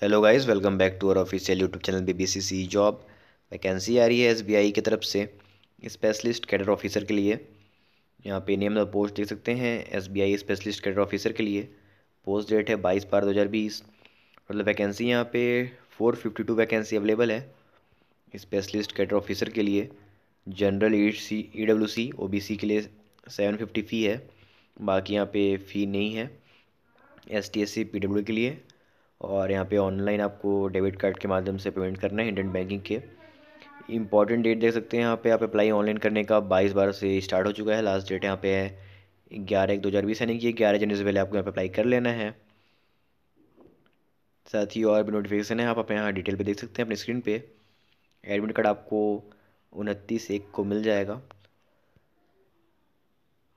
hello guys welcome back to our official YouTube channel B C job vacancy आ रही है SBI की तरफ से स्पेशलिस्ट कैडर ऑफिसर के लिए यहाँ पे नेम और पोस्ट देख सकते हैं एसबीआई स्पेशलिस्ट कैडर ऑफिसर के लिए पोस्ट डेट है बाईस बारह दो हज़ार बीस मतलब वैकेंसी यहाँ पे four fifty two vacancy available है स्पेशलिस्ट कैडर ऑफिसर के लिए general E C E W C O B C के लिए सेवन फिफ्टी फ़ी है बाकी यहाँ पे फ़ी नहीं है S T S C P W के लिए और यहाँ पे ऑनलाइन आपको डेबिट कार्ड के माध्यम से पेमेंट करना है इंडियन बैंकिंग के इंपॉर्टेंट डेट देख सकते हैं यहाँ पे आप अप्लाई ऑनलाइन करने का बाईस बारह से स्टार्ट हो चुका है लास्ट डेट यहाँ पे है ग्यारह एक दो हज़ार बीस यानी कि ग्यारह जनवरी से पहले आपको यहाँ पे अप्लाई कर लेना है साथ ही और भी नोटिफिकेशन है आप अपने यहाँ डिटेल पर देख सकते हैं अपने स्क्रीन पर एडमिट कार्ड आपको उनतीस एक को मिल जाएगा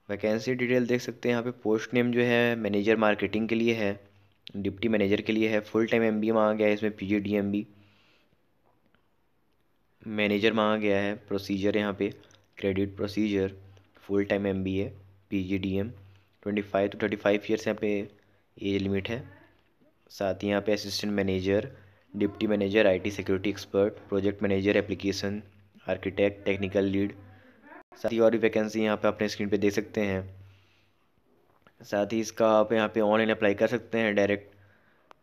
वैकेंसी डिटेल देख सकते हैं यहाँ पे पोस्ट नेम जो है मैनेजर मार्केटिंग के लिए है डिप्टी मैनेजर के लिए है फुल टाइम एम बी मांगा गया है इसमें P G D M B manager मांगा गया है प्रोसीजर यहाँ पे credit procedure full time M B A P G D M twenty five to thirty five years यहाँ पे एज लिमिट है साथ ही यहाँ पे assistant manager deputy manager I T security expert project manager application architect technical lead साथ ही और भी वैकेंसी यहाँ पे अपने स्क्रीन पे देख सकते हैं साथ ही इसका आप यहाँ पे ऑनलाइन अप्लाई कर सकते हैं डायरेक्ट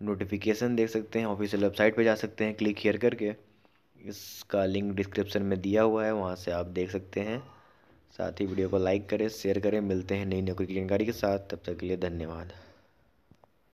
नोटिफिकेशन देख सकते हैं ऑफिशियल वेबसाइट पे जा सकते हैं क्लिक हेयर करके इसका लिंक डिस्क्रिप्शन में दिया हुआ है वहाँ से आप देख सकते हैं साथ ही वीडियो को लाइक करें शेयर करें मिलते हैं नई नौकरी की जानकारी के साथ तब तक के लिए धन्यवाद